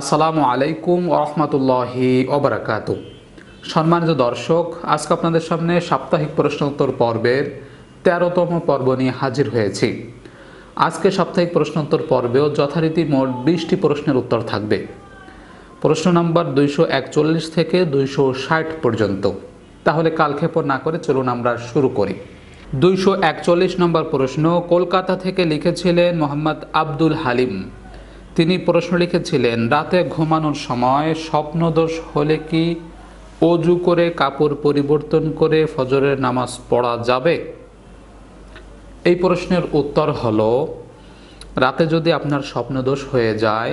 আসসালামু আলাইকুম রহমতুল্লাহি ওবরাকাতু সম্মানিত দর্শক আজকে আপনাদের সামনে সাপ্তাহিক প্রশ্নোত্তর পর্বের তেরোতম পর্ব নিয়ে হাজির হয়েছি আজকে সাপ্তাহিক প্রশ্নোত্তর পর্বেও যথারীতি মোট বিশটি প্রশ্নের উত্তর থাকবে প্রশ্ন নম্বর দুইশো একচল্লিশ থেকে দুইশো ষাট পর্যন্ত তাহলে কালক্ষেপর না করে চলুন আমরা শুরু করি দুইশো একচল্লিশ নম্বর প্রশ্ন কলকাতা থেকে লিখেছিলেন মোহাম্মদ আব্দুল হালিম তিনি প্রশ্ন লিখেছিলেন রাতে ঘুমানোর সময় স্বপ্নদোষ হলে কি অজু করে কাপড় পরিবর্তন করে ফজরের নামাজ পড়া যাবে এই প্রশ্নের উত্তর হলো রাতে যদি আপনার স্বপ্নদোষ হয়ে যায়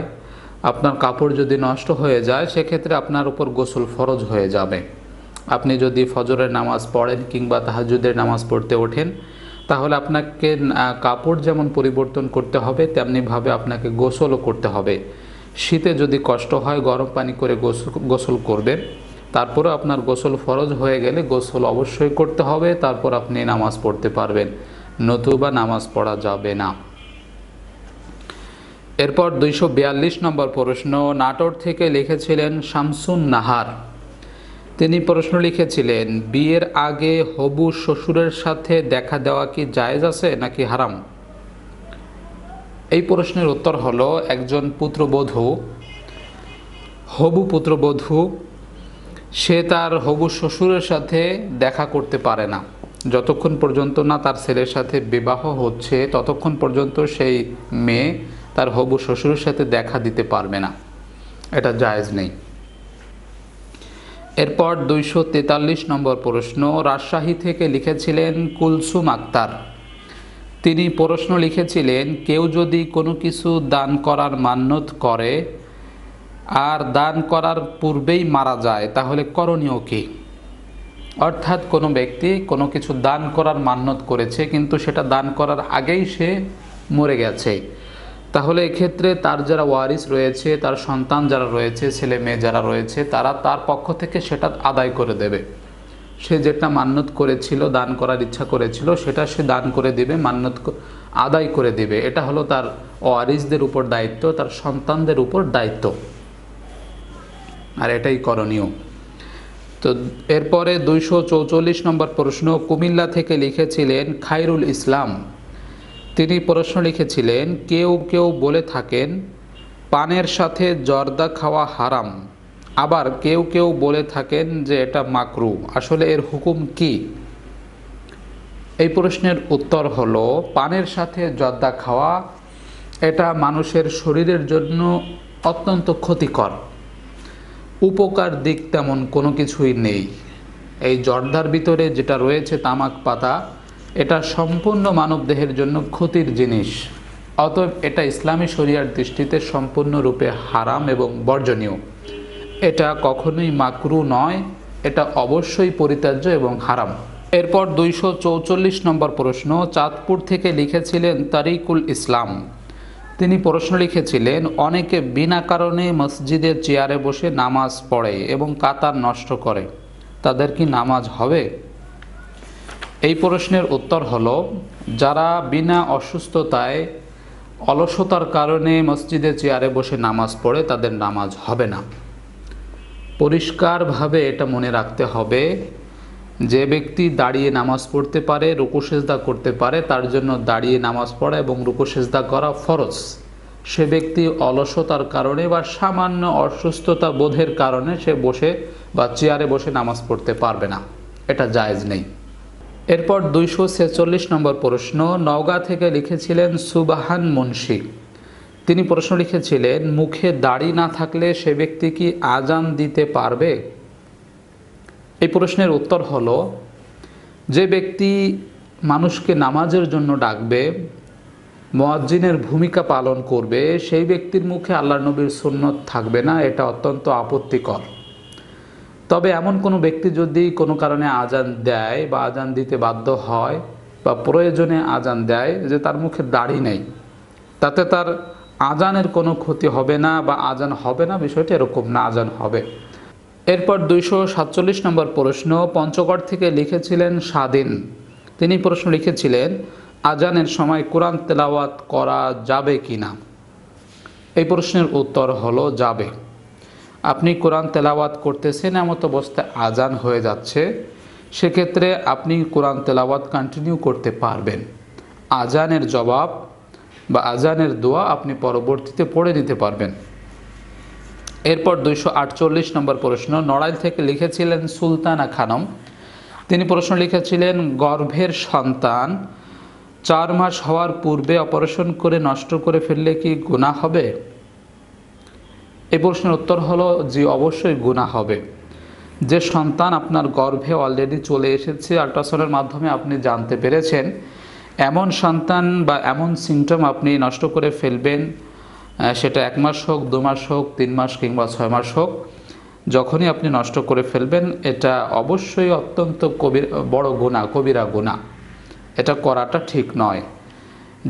আপনার কাপড় যদি নষ্ট হয়ে যায় সেক্ষেত্রে আপনার উপর গোসল ফরজ হয়ে যাবে আপনি যদি ফজরের নামাজ পড়েন কিংবা তাহাজুদের নামাজ পড়তে ওঠেন তাহলে আপনাকে কাপড় যেমন পরিবর্তন করতে হবে তেমনিভাবে আপনাকে গোসলও করতে হবে শীতে যদি কষ্ট হয় গরম পানি করে গোসল করবেন তারপরে আপনার গোসল ফরজ হয়ে গেলে গোসল অবশ্যই করতে হবে তারপর আপনি নামাজ পড়তে পারবেন নতুবা নামাজ পড়া যাবে না এরপর দুইশো নম্বর প্রশ্ন নাটোর থেকে লিখেছিলেন শামসুন নাহার তিনি প্রশ্ন লিখেছিলেন বিয়ের আগে হবু শ্বশুরের সাথে দেখা দেওয়া কি জায়েজ আছে নাকি হারাম এই প্রশ্নের উত্তর হল একজন পুত্রবধূ হবু পুত্রবধূ সে তার হবু শ্বশুরের সাথে দেখা করতে পারে না যতক্ষণ পর্যন্ত না তার ছেলের সাথে বিবাহ হচ্ছে ততক্ষণ পর্যন্ত সেই মেয়ে তার হবু শ্বশুরের সাথে দেখা দিতে পারবে না এটা জায়েজ নেই এরপর দুইশো তেতাল্লিশ নম্বর প্রশ্ন রাজশাহী থেকে লিখেছিলেন কুলসুম আক্তার তিনি প্রশ্ন লিখেছিলেন কেউ যদি কোনো কিছু দান করার মান্যত করে আর দান করার পূর্বেই মারা যায় তাহলে করণীয় কী অর্থাৎ কোনো ব্যক্তি কোনো কিছু দান করার মান্যত করেছে কিন্তু সেটা দান করার আগেই সে মরে গেছে তাহলে এক্ষেত্রে তার যারা ওয়ারিস রয়েছে তার সন্তান যারা রয়েছে ছেলে মেয়ে যারা রয়েছে তারা তার পক্ষ থেকে সেটা আদায় করে দেবে সে যেটা মান্যত করেছিল দান করার ইচ্ছা করেছিল সেটা সে দান করে দিবে মান্যত আদায় করে দিবে এটা হলো তার ওয়ারিসদের উপর দায়িত্ব তার সন্তানদের উপর দায়িত্ব আর এটাই করণীয় তো এরপরে দুইশো চৌচল্লিশ নম্বর প্রশ্ন কুমিল্লা থেকে লিখেছিলেন খাইরুল ইসলাম তিনি প্রশ্ন লিখেছিলেন কেউ কেউ বলে থাকেন পানের সাথে জর্দা খাওয়া হারাম আবার কেউ কেউ বলে থাকেন যে এটা মাকরু আসলে এর হুকুম কি এই প্রশ্নের উত্তর হল পানের সাথে জর্দা খাওয়া এটা মানুষের শরীরের জন্য অত্যন্ত ক্ষতিকর উপকার দিক তেমন কোনো কিছুই নেই এই জর্দার ভিতরে যেটা রয়েছে তামাক পাতা এটা সম্পূর্ণ মানব দেহের জন্য ক্ষতির জিনিস অতএব এটা ইসলামী শরিয়ার দৃষ্টিতে সম্পূর্ণরূপে হারাম এবং বর্জনীয় এটা কখনোই মাকরু নয় এটা অবশ্যই পরিত্যাজ্য এবং হারাম এরপর দুইশো চৌচল্লিশ নম্বর প্রশ্ন চাঁদপুর থেকে লিখেছিলেন তারিকুল ইসলাম তিনি প্রশ্ন লিখেছিলেন অনেকে বিনা কারণে মসজিদের চেয়ারে বসে নামাজ পড়ে এবং কাতার নষ্ট করে তাদের কি নামাজ হবে এই প্রশ্নের উত্তর হলো যারা বিনা অসুস্থতায় অলসতার কারণে মসজিদে চেয়ারে বসে নামাজ পড়ে তাদের নামাজ হবে না পরিষ্কারভাবে এটা মনে রাখতে হবে যে ব্যক্তি দাঁড়িয়ে নামাজ পড়তে পারে রুকুসেজদা করতে পারে তার জন্য দাঁড়িয়ে নামাজ পড়া এবং রুকুসেজদা করা ফরজ সে ব্যক্তি অলসতার কারণে বা সামান্য অসুস্থতা বোধের কারণে সে বসে বা চেয়ারে বসে নামাজ পড়তে পারবে না এটা জায়েজ নেই এরপর দুইশো ছেচল্লিশ নম্বর প্রশ্ন নওগাঁ থেকে লিখেছিলেন সুবাহান মুন্সি তিনি প্রশ্ন লিখেছিলেন মুখে দাড়ি না থাকলে সে ব্যক্তি কি আজান দিতে পারবে এই প্রশ্নের উত্তর হল যে ব্যক্তি মানুষকে নামাজের জন্য ডাকবে মোয়াজ্জিনের ভূমিকা পালন করবে সেই ব্যক্তির মুখে আল্লাহ নবীর সুন্নত থাকবে না এটা অত্যন্ত আপত্তিকর তবে এমন কোনো ব্যক্তি যদি কোনো কারণে আজান দেয় বা আজান দিতে বাধ্য হয় বা প্রয়োজনে আজান দেয় যে তার মুখে দাড়ি নেই তাতে তার আজানের কোনো ক্ষতি হবে না বা আজান হবে না বিষয়টা এরকম না আজান হবে এরপর দুইশো সাতচল্লিশ নম্বর প্রশ্ন পঞ্চগড় থেকে লিখেছিলেন স্বাধীন তিনি প্রশ্ন লিখেছিলেন আজানের সময় কোরআন তেলাওয়াত করা যাবে কি না এই প্রশ্নের উত্তর হলো যাবে আপনি কোরআন তেলাওয়াত করতেছেন এমত অবস্থায় আজান হয়ে যাচ্ছে সেক্ষেত্রে আপনি কোরআন তেলাওয়াত কন্টিনিউ করতে পারবেন আজানের জবাব বা আজানের দোয়া আপনি পরবর্তীতে পড়ে নিতে পারবেন এরপর দুইশো আটচল্লিশ নম্বর প্রশ্ন নড়াইল থেকে লিখেছিলেন সুলতানা খানম তিনি প্রশ্ন লিখেছিলেন গর্ভের সন্তান চার মাস হওয়ার পূর্বে অপারেশন করে নষ্ট করে ফেললে কি গুণা হবে এই প্রশ্নের উত্তর হলো যে অবশ্যই গুণা হবে যে সন্তান আপনার গর্ভে অলরেডি চলে এসেছে আল্ট্রাসাউন্ডের মাধ্যমে আপনি জানতে পেরেছেন এমন সন্তান বা এমন সিমটম আপনি নষ্ট করে ফেলবেন সেটা এক মাস হোক দু মাস হোক তিন মাস কিংবা ছয় মাস হোক যখনই আপনি নষ্ট করে ফেলবেন এটা অবশ্যই অত্যন্ত কবির বড় গুণা কবিরা গুণা এটা করাটা ঠিক নয়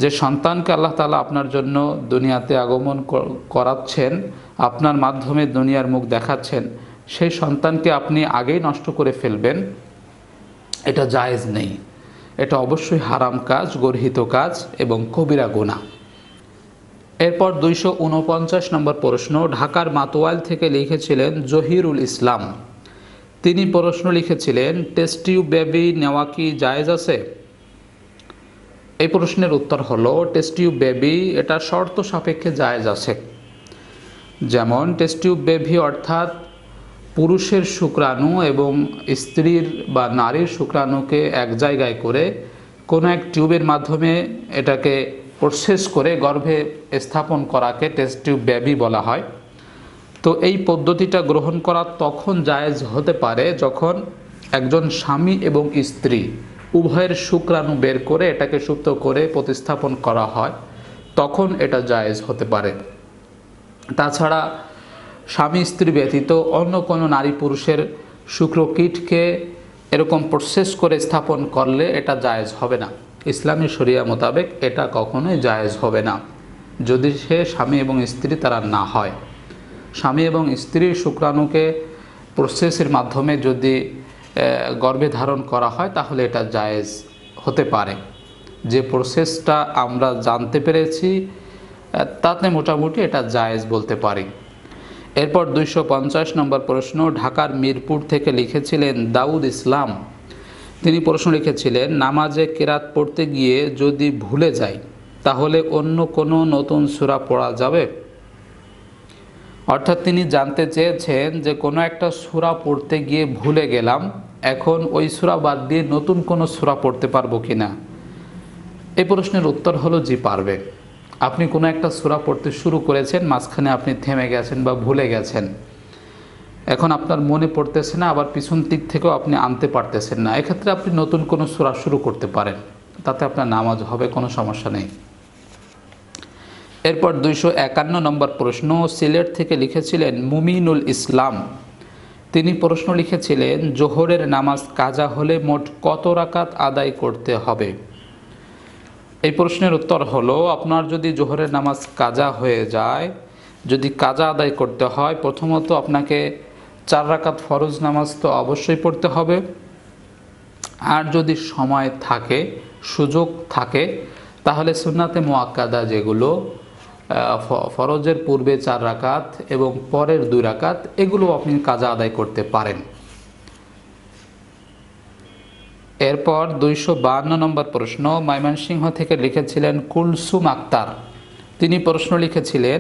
যে সন্তানকে আল্লাহ তালা আপনার জন্য দুনিয়াতে আগমন করাচ্ছেন আপনার মাধ্যমে দুনিয়ার মুখ দেখাচ্ছেন সেই সন্তানকে আপনি আগেই নষ্ট করে ফেলবেন এটা জায়েজ নেই এটা অবশ্যই হারাম কাজ গর্হিত কাজ এবং কবিরা গোনা এরপর দুইশো উনপঞ্চাশ নম্বর প্রশ্ন ঢাকার মাতোয়াল থেকে লিখেছিলেন জহিরুল ইসলাম তিনি প্রশ্ন লিখেছিলেন টেস্টিউ বেবি নেওয়া কি জায়েজ আছে এই প্রশ্নের উত্তর হলো টেস্টিউ বেবি এটা শর্ত সাপেক্ষে জায়েজ আছে যেমন টেস্টিউব বেবি অর্থাৎ পুরুষের শুক্রাণু এবং স্ত্রীর বা নারীর শুক্রাণুকে এক জায়গায় করে কোনো এক টিউবের মাধ্যমে এটাকে প্রসেস করে গর্ভে স্থাপন করাকে টেস্ট টিউব ব্যাবি বলা হয় তো এই পদ্ধতিটা গ্রহণ করা তখন জায়েজ হতে পারে যখন একজন স্বামী এবং স্ত্রী উভয়ের শুক্রাণু বের করে এটাকে সুপ্ত করে প্রতিস্থাপন করা হয় তখন এটা জায়েজ হতে পারে তাছাড়া স্বামী স্ত্রী ব্যতীত অন্য কোনো নারী পুরুষের শুক্রকীটকে এরকম প্রসেস করে স্থাপন করলে এটা জায়েজ হবে না ইসলামী শরিয়া মোতাবেক এটা কখনোই জায়েজ হবে না যদি সে স্বামী এবং স্ত্রী তারা না হয় স্বামী এবং স্ত্রীর শুক্রাণুকে প্রসেসের মাধ্যমে যদি গর্ভে ধারণ করা হয় তাহলে এটা জায়েজ হতে পারে যে প্রসেসটা আমরা জানতে পেরেছি তাতে মোটামুটি এটা জায়েজ বলতে পারি এরপর দুইশো পঞ্চাশ নম্বর প্রশ্ন ঢাকার মিরপুর থেকে লিখেছিলেন দাউদ ইসলাম তিনি প্রশ্ন লিখেছিলেন নামাজে কেরাত পড়তে গিয়ে যদি ভুলে যাই তাহলে অন্য কোনো নতুন সুরা পড়া যাবে অর্থাৎ তিনি জানতে চেয়েছেন যে কোনো একটা সুরা পড়তে গিয়ে ভুলে গেলাম এখন ওই সুরা বাদ দিয়ে নতুন কোনো সুরা পড়তে পারবো কি না এই প্রশ্নের উত্তর হলো জি পারবে আপনি কোনো একটা সুরা পড়তে শুরু করেছেন মাঝখানে আপনি থেমে গেছেন বা ভুলে গেছেন এখন আপনার মনে পড়তেছে না আবার পিছন দিক থেকেও আপনি আনতে পারতেছেন না এক্ষেত্রে আপনি নতুন কোনো সুরা শুরু করতে পারেন তাতে আপনার নামাজ হবে কোনো সমস্যা নেই এরপর দুইশো একান্ন নম্বর প্রশ্ন সিলেট থেকে লিখেছিলেন মুমিনুল ইসলাম তিনি প্রশ্ন লিখেছিলেন জোহরের নামাজ কাজা হলে মোট কত রাকাত আদায় করতে হবে এই প্রশ্নের উত্তর হলো আপনার যদি জোহরের নামাজ কাজা হয়ে যায় যদি কাজা আদায় করতে হয় প্রথমত আপনাকে চার রাকাত ফরজ নামাজ তো অবশ্যই পড়তে হবে আর যদি সময় থাকে সুযোগ থাকে তাহলে সুন্নাতে মোয়াক্কাদা যেগুলো ফরজের পূর্বে চার রাকাত এবং পরের দুই রাকাত এগুলো আপনি কাজা আদায় করতে পারেন এরপর দুইশো বান্ন নম্বর প্রশ্ন ময়মনসিংহ থেকে লিখেছিলেন কুলসুম আক্তার তিনি প্রশ্ন লিখেছিলেন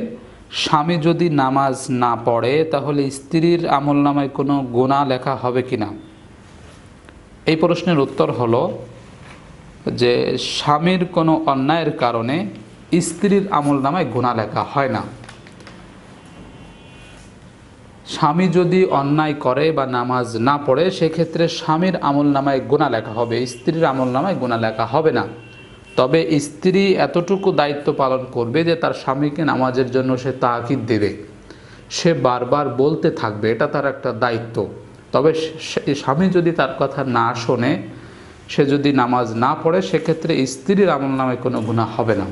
স্বামী যদি নামাজ না পড়ে তাহলে স্ত্রীর আমল নামায় কোনো গোনা লেখা হবে কি না এই প্রশ্নের উত্তর হল যে স্বামীর কোনো অন্যায়ের কারণে স্ত্রীর আমল নামায় গোনা লেখা হয় না স্বামী যদি অন্যায় করে বা নামাজ না পড়ে সেক্ষেত্রে স্বামীর আমল নামায় গোনা লেখা হবে স্ত্রীর আমল নামায় গোনা লেখা হবে না তবে স্ত্রী এতটুকু দায়িত্ব পালন করবে যে তার স্বামীকে নামাজের জন্য সে তাহাকিদ দেবে সে বারবার বলতে থাকবে এটা তার একটা দায়িত্ব তবে স্বামী যদি তার কথা না শোনে সে যদি নামাজ না পড়ে সেক্ষেত্রে স্ত্রীর আমল নামে কোনো গুণা হবে না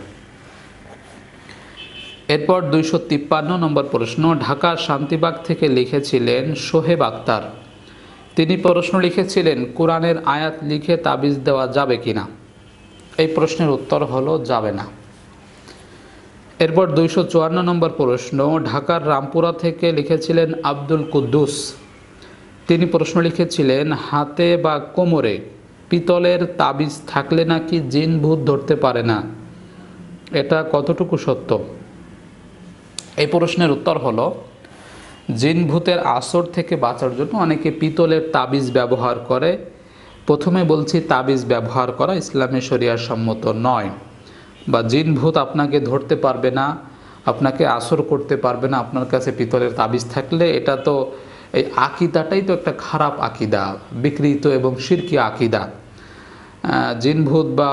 এরপর দুইশো তিপ্পান্ন নম্বর প্রশ্ন ঢাকার শান্তিবাগ থেকে লিখেছিলেন সোহেব আক্তার তিনি প্রশ্ন লিখেছিলেন কোরআনের আয়াত লিখে তাবিজ দেওয়া যাবে কি না এই প্রশ্নের উত্তর হলো যাবে না এরপর দুইশো চুয়ান্ন নম্বর প্রশ্ন ঢাকার রামপুরা থেকে লিখেছিলেন আব্দুল কুদ্দুস তিনি প্রশ্ন লিখেছিলেন হাতে বা কোমরে পিতলের তাবিজ থাকলে নাকি জিন ভূত ধরতে পারে না এটা কতটুকু সত্য এই প্রশ্নের উত্তর হলো জিন ভূতের আসর থেকে বাঁচার জন্য অনেকে পিতলের তাবিজ ব্যবহার করে প্রথমে বলছি তাবিজ ব্যবহার করা ইসলামী শরিয়ার সম্মত নয় বা জিন ভূত আপনাকে ধরতে পারবে না আপনাকে আসর করতে পারবে না আপনার কাছে পিতলের তাবিজ থাকলে এটা তো এই আকিদাটাই তো একটা খারাপ আকিদা বিকৃত এবং শিরকি আকিদা জিনভূত বা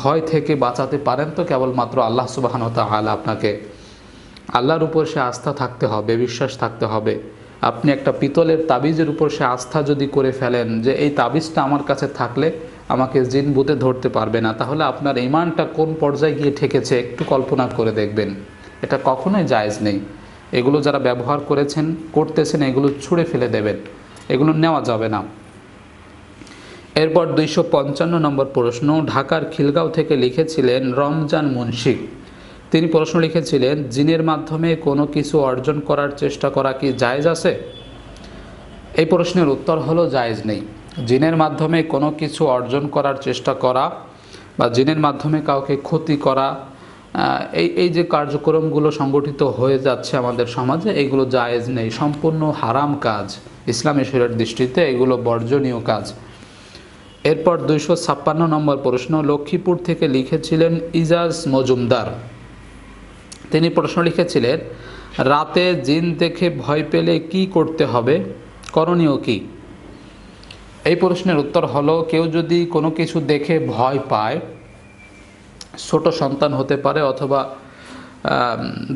ভয় থেকে বাঁচাতে পারেন তো কেবলমাত্র আল্লাহ সুবাহানত আলা আপনাকে আল্লাহর উপর সে আস্থা থাকতে হবে বিশ্বাস থাকতে হবে আপনি একটা পিতলের তাবিজের উপর সে আস্থা যদি করে ফেলেন যে এই তাবিজটা আমার কাছে থাকলে আমাকে জিন বুতে ধরতে পারবে না তাহলে আপনার ইমানটা কোন পর্যায়ে গিয়ে ঠেকেছে একটু কল্পনা করে দেখবেন এটা কখনোই জায়জ নেই এগুলো যারা ব্যবহার করেছেন করতেছেন এগুলো ছুঁড়ে ফেলে দেবেন এগুলো নেওয়া যাবে না এরপর দুইশো পঞ্চান্ন নম্বর প্রশ্ন ঢাকার খিলগাঁও থেকে লিখেছিলেন রমজান মুন্সিক তিনি প্রশ্ন লিখেছিলেন জিনের মাধ্যমে কোনো কিছু অর্জন করার চেষ্টা করা কি জায়জ আছে এই প্রশ্নের উত্তর হলো জায়েজ নেই জিনের মাধ্যমে কোনো কিছু অর্জন করার চেষ্টা করা বা জিনের মাধ্যমে কাউকে ক্ষতি করা এই এই যে কার্যক্রমগুলো সংগঠিত হয়ে যাচ্ছে আমাদের সমাজে এগুলো জায়েজ নেই সম্পূর্ণ হারাম কাজ ইসলামী ঈশ্বরের দৃষ্টিতে এগুলো বর্জনীয় কাজ এরপর দুইশো ছাপ্পান্ন নম্বর প্রশ্ন লক্ষ্মীপুর থেকে লিখেছিলেন ইজাজ মজুমদার তিনি প্রশ্ন লিখেছিলেন রাতে জিন দেখে ভয় পেলে কি করতে হবে করণীয় কি এই প্রশ্নের উত্তর হলো কেউ যদি কোনো কিছু দেখে ভয় পায় ছোট সন্তান হতে পারে অথবা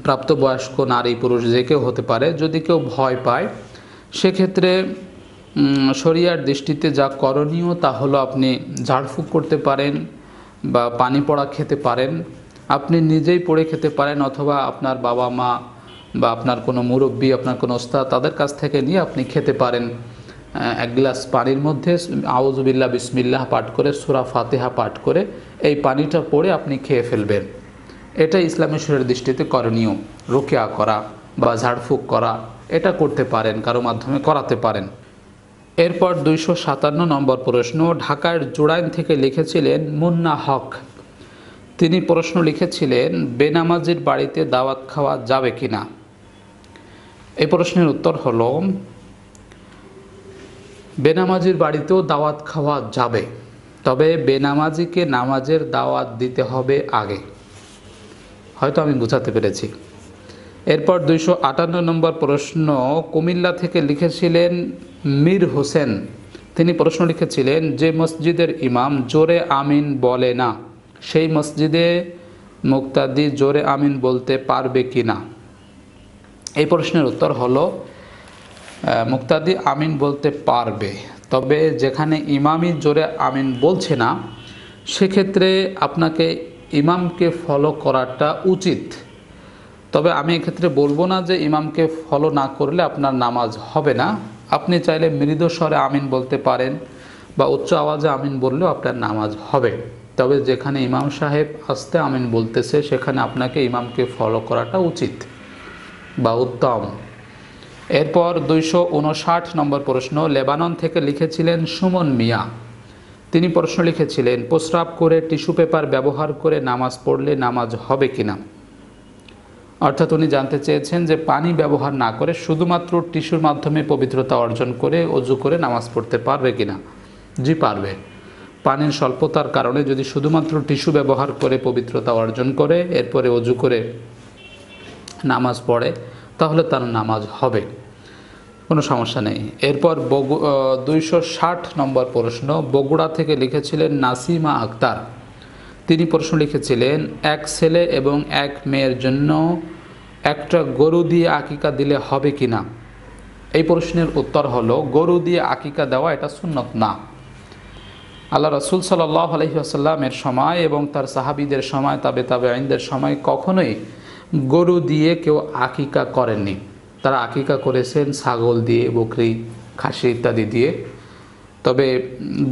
প্রাপ্তবয়স্ক নারী পুরুষ যে কেউ হতে পারে যদি কেউ ভয় পায় সেক্ষেত্রে শরিয়ার দৃষ্টিতে যা করণীয় তা হলো আপনি ঝাড়ফুঁক করতে পারেন বা পানি পড়া খেতে পারেন আপনি নিজেই পড়ে খেতে পারেন অথবা আপনার বাবা মা বা আপনার কোনো মুরব্বী আপনার কোনো ওস্তাদ তাদের কাছ থেকে নিয়ে আপনি খেতে পারেন এক গ্লাস পানির মধ্যে আউজবিল্লা বিসমিল্লাহ পাঠ করে সুরা ফাতেহা পাঠ করে এই পানিটা পড়ে আপনি খেয়ে ফেলবেন এটা ইসলামী শরীরের দৃষ্টিতে করণীয় রোকেয়া করা বা ঝাড়ফুঁক করা এটা করতে পারেন কারো মাধ্যমে করাতে পারেন এরপর দুইশো সাতান্ন নম্বর প্রশ্ন ঢাকার জোড়াইন থেকে লিখেছিলেন মুন্না হক তিনি প্রশ্ন লিখেছিলেন বেনামাজির বাড়িতে দাওয়াত খাওয়া যাবে কি না এই প্রশ্নের উত্তর হল বেনামাজির বাড়িতেও দাওয়াত খাওয়া যাবে তবে বেনামাজিকে নামাজের দাওয়াত দিতে হবে আগে হয়তো আমি বুঝাতে পেরেছি এরপর দুইশো আটান্ন নম্বর প্রশ্ন কুমিল্লা থেকে লিখেছিলেন মীর হোসেন তিনি প্রশ্ন লিখেছিলেন যে মসজিদের ইমাম জোরে আমিন বলে না সেই মসজিদে মুক্তাদি জোরে আমিন বলতে পারবে কি না এই প্রশ্নের উত্তর হলো মুক্তাদি আমিন বলতে পারবে তবে যেখানে ইমামই জোরে আমিন বলছে না সেক্ষেত্রে আপনাকে ইমামকে ফলো করাটা উচিত তবে আমি এক্ষেত্রে বলবো না যে ইমামকে ফলো না করলে আপনার নামাজ হবে না আপনি চাইলে মৃদু স্বরে আমিন বলতে পারেন বা উচ্চ আওয়াজে আমিন বললেও আপনার নামাজ হবে তবে যেখানে ইমাম সাহেব আস্তে আমিন বলতেছে সেখানে আপনাকে ইমামকে ফলো করাটা উচিত বা উত্তম এরপর দুইশো উনষাট নম্বর প্রশ্ন লেবানন থেকে লিখেছিলেন সুমন মিয়া তিনি প্রশ্ন লিখেছিলেন প্রস্রাব করে টিস্যু পেপার ব্যবহার করে নামাজ পড়লে নামাজ হবে কিনা অর্থাৎ উনি জানতে চেয়েছেন যে পানি ব্যবহার না করে শুধুমাত্র টিস্যুর মাধ্যমে পবিত্রতা অর্জন করে অজু করে নামাজ পড়তে পারবে কিনা জি পারবে পানির স্বল্পতার কারণে যদি শুধুমাত্র টিস্যু ব্যবহার করে পবিত্রতা অর্জন করে এরপরে অজু করে নামাজ পড়ে তাহলে তার নামাজ হবে কোনো সমস্যা নেই এরপর বগু দুইশো ষাট নম্বর প্রশ্ন বগুড়া থেকে লিখেছিলেন নাসিমা আক্তার তিনি প্রশ্ন লিখেছিলেন এক ছেলে এবং এক মেয়ের জন্য একটা গরু দিয়ে আকিকা দিলে হবে কি না এই প্রশ্নের উত্তর হলো গরু দিয়ে আকিকা দেওয়া এটা সুন্নত না আল্লাহ রসুল সাল্লাহ আলহিহাসাল্লামের সময় এবং তার সাহাবিদের সময় তাবে তাবে আইনদের সময় কখনোই গরু দিয়ে কেউ আকিকা করেননি তারা আকিকা করেছেন ছাগল দিয়ে বকরি খাসি ইত্যাদি দিয়ে তবে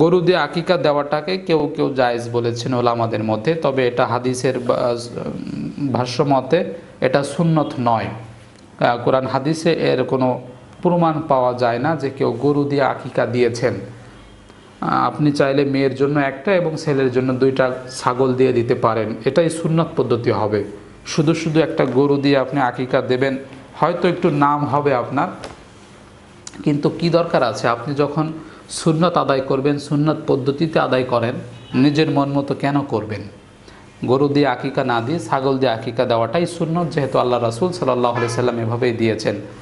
গরু দিয়ে আকিকা দেওয়াটাকে কেউ কেউ জায়েজ বলেছেন ওলামাদের মধ্যে তবে এটা হাদিসের ভাষ্য মতে এটা সুন্নত নয় কোরআন হাদিসে এর কোনো প্রমাণ পাওয়া যায় না যে কেউ গরু দিয়ে আকিকা দিয়েছেন আপনি চাইলে মেয়ের জন্য একটা এবং ছেলের জন্য দুইটা ছাগল দিয়ে দিতে পারেন এটাই সুন্নত পদ্ধতি হবে শুধু শুধু একটা গরু দিয়ে আপনি আকিকা দেবেন হয়তো একটু নাম হবে আপনার কিন্তু কি দরকার আছে আপনি যখন সুন্নত আদায় করবেন সুন্নত পদ্ধতিতে আদায় করেন নিজের মন মতো কেন করবেন গরু দিয়ে আকিকা না দিয়ে ছাগল দিয়ে আকিকা দেওয়াটাই সুন্নত যেহেতু আল্লাহ রাসুল সাল্লাহ সাল্লাম এভাবেই দিয়েছেন